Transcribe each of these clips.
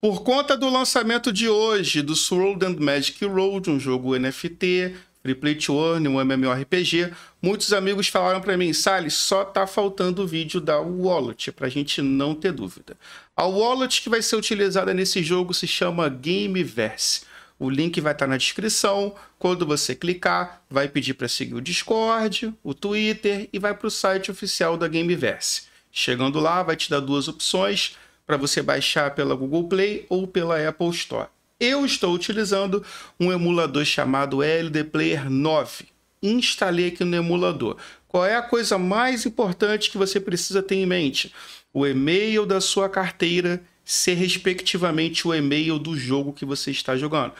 Por conta do lançamento de hoje do Sword and Magic Road, um jogo NFT, Free Play to Earn, um MMORPG, muitos amigos falaram para mim, Sally, só tá faltando o vídeo da Wallet, a gente não ter dúvida. A Wallet que vai ser utilizada nesse jogo se chama Gameverse. O link vai estar tá na descrição. Quando você clicar, vai pedir para seguir o Discord, o Twitter e vai para o site oficial da Gameverse. Chegando lá, vai te dar duas opções para você baixar pela Google Play ou pela Apple Store. Eu estou utilizando um emulador chamado LD Player 9. Instalei aqui no emulador. Qual é a coisa mais importante que você precisa ter em mente? O e-mail da sua carteira ser respectivamente o e-mail do jogo que você está jogando.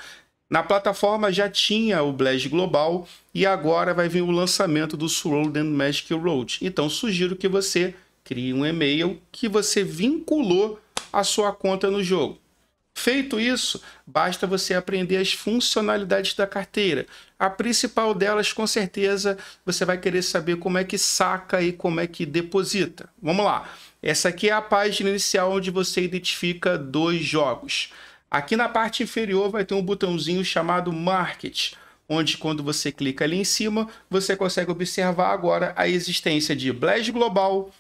Na plataforma já tinha o Blast Global e agora vai vir o lançamento do Sword and Magic Road. Então sugiro que você crie um e-mail que você vinculou a sua conta no jogo. Feito isso, basta você aprender as funcionalidades da carteira. A principal delas, com certeza, você vai querer saber como é que saca e como é que deposita. Vamos lá. Essa aqui é a página inicial onde você identifica dois jogos. Aqui na parte inferior vai ter um botãozinho chamado Market, onde quando você clica ali em cima, você consegue observar agora a existência de Blast Global,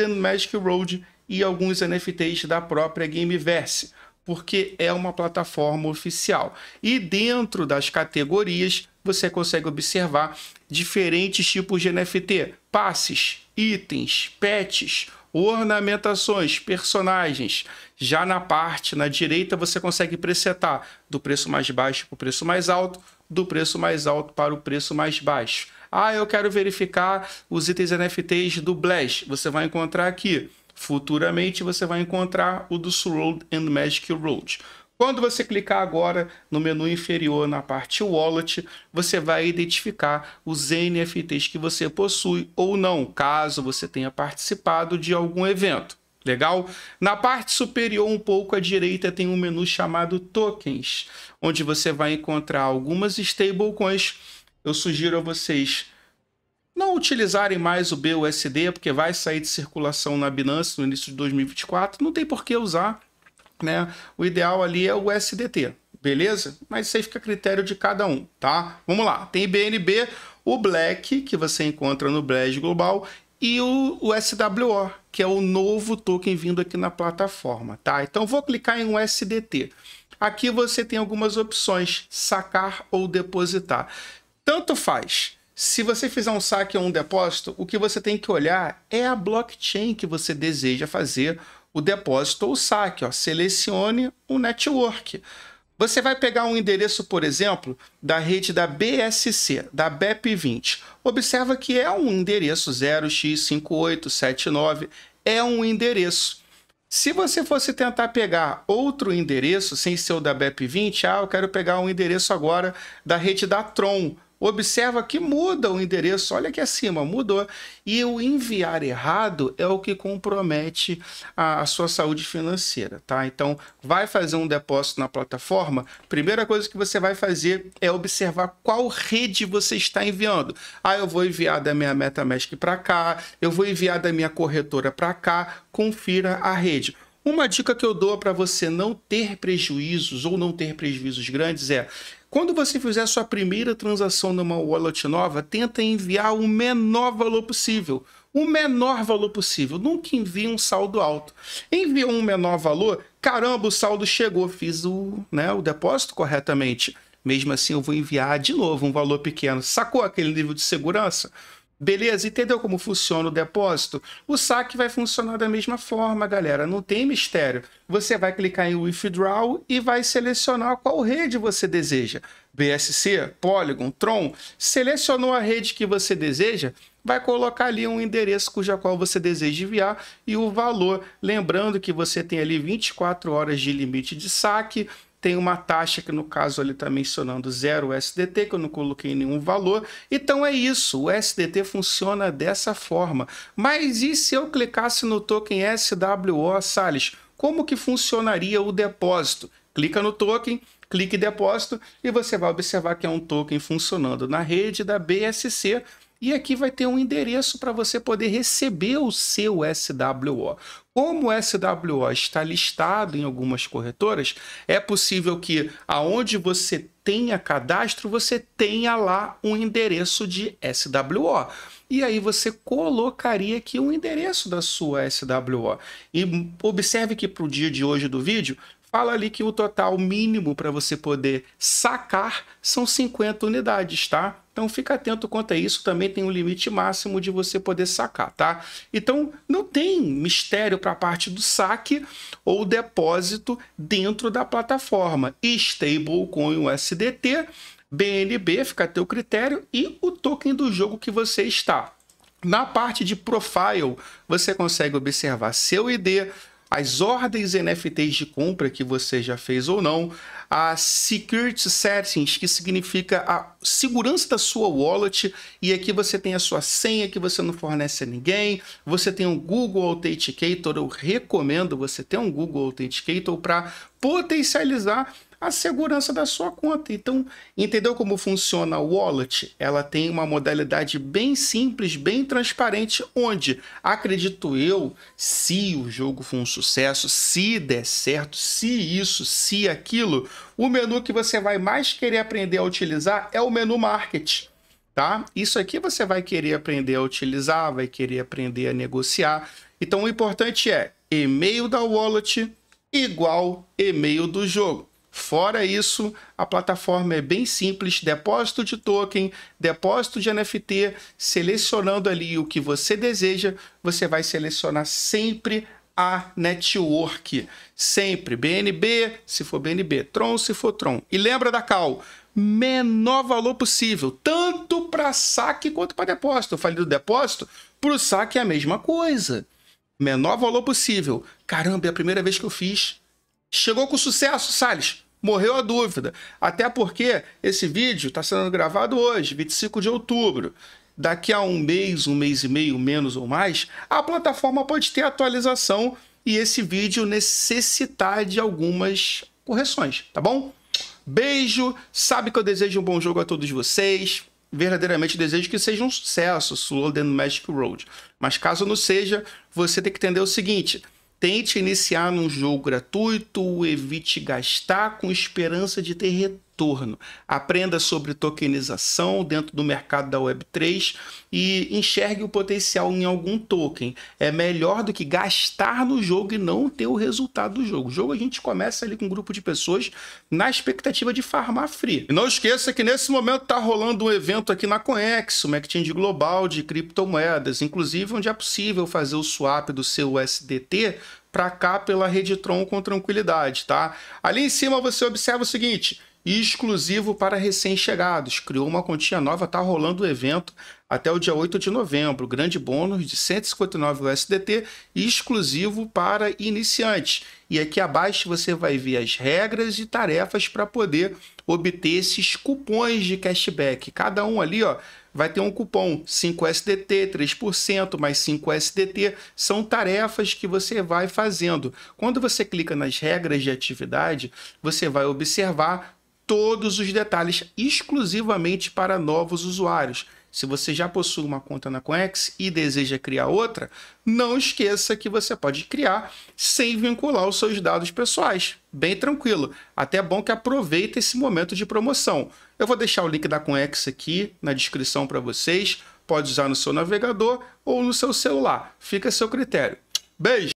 and Magic Road e alguns NFTs da própria Gameverse, porque é uma plataforma oficial. E dentro das categorias, você consegue observar diferentes tipos de NFT: passes, itens, pets, ornamentações, personagens. Já na parte na direita você consegue presetar do preço mais baixo para o preço mais alto, do preço mais alto para o preço mais baixo. Ah, eu quero verificar os itens NFTs do Blast. Você vai encontrar aqui Futuramente você vai encontrar o do Road and Magic Road. Quando você clicar agora no menu inferior na parte Wallet, você vai identificar os NFTs que você possui ou não, caso você tenha participado de algum evento. Legal? Na parte superior, um pouco à direita, tem um menu chamado Tokens, onde você vai encontrar algumas stablecoins. Eu sugiro a vocês não utilizarem mais o BUSD, porque vai sair de circulação na Binance no início de 2024, não tem por que usar, né? O ideal ali é o USDT, beleza? Mas isso aí fica a critério de cada um, tá? Vamos lá, tem BNB, o Black, que você encontra no Blast Global, e o, o SWO, que é o novo token vindo aqui na plataforma, tá? Então vou clicar em USDT. Aqui você tem algumas opções, sacar ou depositar. Tanto faz se você fizer um saque ou um depósito, o que você tem que olhar é a blockchain que você deseja fazer o depósito ou o saque. Ó. Selecione o network. Você vai pegar um endereço, por exemplo, da rede da BSC, da BEP20. Observa que é um endereço 0x5879, é um endereço. Se você fosse tentar pegar outro endereço sem ser o da BEP20, ah, eu quero pegar um endereço agora da rede da Tron, observa que muda o endereço, olha aqui acima, mudou. E o enviar errado é o que compromete a, a sua saúde financeira, tá? Então, vai fazer um depósito na plataforma, primeira coisa que você vai fazer é observar qual rede você está enviando. Ah, eu vou enviar da minha MetaMask para cá, eu vou enviar da minha corretora para cá, confira a rede. Uma dica que eu dou para você não ter prejuízos ou não ter prejuízos grandes é quando você fizer a sua primeira transação numa wallet nova, tenta enviar o menor valor possível. O menor valor possível. Nunca envie um saldo alto. Enviou um menor valor, caramba, o saldo chegou, fiz o, né, o depósito corretamente. Mesmo assim, eu vou enviar de novo um valor pequeno. Sacou aquele nível de segurança? Beleza? Entendeu como funciona o depósito? O saque vai funcionar da mesma forma, galera. Não tem mistério. Você vai clicar em Withdraw e vai selecionar qual rede você deseja. BSC, Polygon, Tron. Selecionou a rede que você deseja, vai colocar ali um endereço cuja qual você deseja enviar e o valor. Lembrando que você tem ali 24 horas de limite de saque tem uma taxa que no caso ele está mencionando 0 SDT, que eu não coloquei nenhum valor. Então é isso, o SDT funciona dessa forma. Mas e se eu clicasse no token SWO Sales? Como que funcionaria o depósito? Clica no token, clique em depósito e você vai observar que é um token funcionando na rede da BSC, e aqui vai ter um endereço para você poder receber o seu SWO. Como o SWO está listado em algumas corretoras, é possível que aonde você tenha cadastro, você tenha lá um endereço de SWO. E aí você colocaria aqui o um endereço da sua SWO. E observe que para o dia de hoje do vídeo, fala ali que o total mínimo para você poder sacar são 50 unidades, tá? Então fica atento quanto a isso, também tem um limite máximo de você poder sacar, tá? Então não tem mistério para a parte do saque ou depósito dentro da plataforma. Stablecoin USDT, BNB, fica a teu critério, e o token do jogo que você está. Na parte de profile, você consegue observar seu ID, as ordens NFTs de compra que você já fez ou não, a Security Settings, que significa a segurança da sua wallet, e aqui você tem a sua senha que você não fornece a ninguém, você tem um Google Authenticator, eu recomendo você ter um Google Authenticator para potencializar a segurança da sua conta. Então, entendeu como funciona a wallet? Ela tem uma modalidade bem simples, bem transparente, onde, acredito eu, se o jogo for um sucesso, se der certo, se isso, se aquilo, o menu que você vai mais querer aprender a utilizar é o menu market tá? Isso aqui você vai querer aprender a utilizar, vai querer aprender a negociar. Então o importante é e-mail da wallet igual e-mail do jogo. Fora isso, a plataforma é bem simples: depósito de token, depósito de NFT, selecionando ali o que você deseja, você vai selecionar sempre a network. Sempre BNB, se for BNB, Tron, se for Tron. E lembra da Cal, menor valor possível, tanto para saque quanto para depósito. Eu falei do depósito, para o saque é a mesma coisa. Menor valor possível. Caramba, é a primeira vez que eu fiz Chegou com sucesso, Salles. Morreu a dúvida. Até porque esse vídeo está sendo gravado hoje, 25 de outubro. Daqui a um mês, um mês e meio, menos ou mais, a plataforma pode ter atualização e esse vídeo necessitar de algumas correções, tá bom? Beijo, sabe que eu desejo um bom jogo a todos vocês. Verdadeiramente desejo que seja um sucesso, Slow the Magic Road. Mas caso não seja, você tem que entender o seguinte: Tente iniciar num jogo gratuito, evite gastar com esperança de ter retorno retorno. Aprenda sobre tokenização dentro do mercado da Web3 e enxergue o potencial em algum token. É melhor do que gastar no jogo e não ter o resultado do jogo. O jogo a gente começa ali com um grupo de pessoas na expectativa de farmar free. E não esqueça que nesse momento está rolando um evento aqui na Conex, uma exchange global de criptomoedas, inclusive onde é possível fazer o swap do seu USDT para cá pela rede Tron com tranquilidade, tá? Ali em cima você observa o seguinte: e exclusivo para recém-chegados. Criou uma quantia nova, está rolando o evento até o dia 8 de novembro. Grande bônus de 159 USDT, exclusivo para iniciantes. E aqui abaixo você vai ver as regras e tarefas para poder obter esses cupons de cashback. Cada um ali, ó, vai ter um cupom 5 SDT, 3% mais 5 SDT, são tarefas que você vai fazendo. Quando você clica nas regras de atividade, você vai observar todos os detalhes exclusivamente para novos usuários. Se você já possui uma conta na Conex e deseja criar outra, não esqueça que você pode criar sem vincular os seus dados pessoais. Bem tranquilo. Até é bom que aproveite esse momento de promoção. Eu vou deixar o link da Conex aqui na descrição para vocês. Pode usar no seu navegador ou no seu celular. Fica a seu critério. Beijo!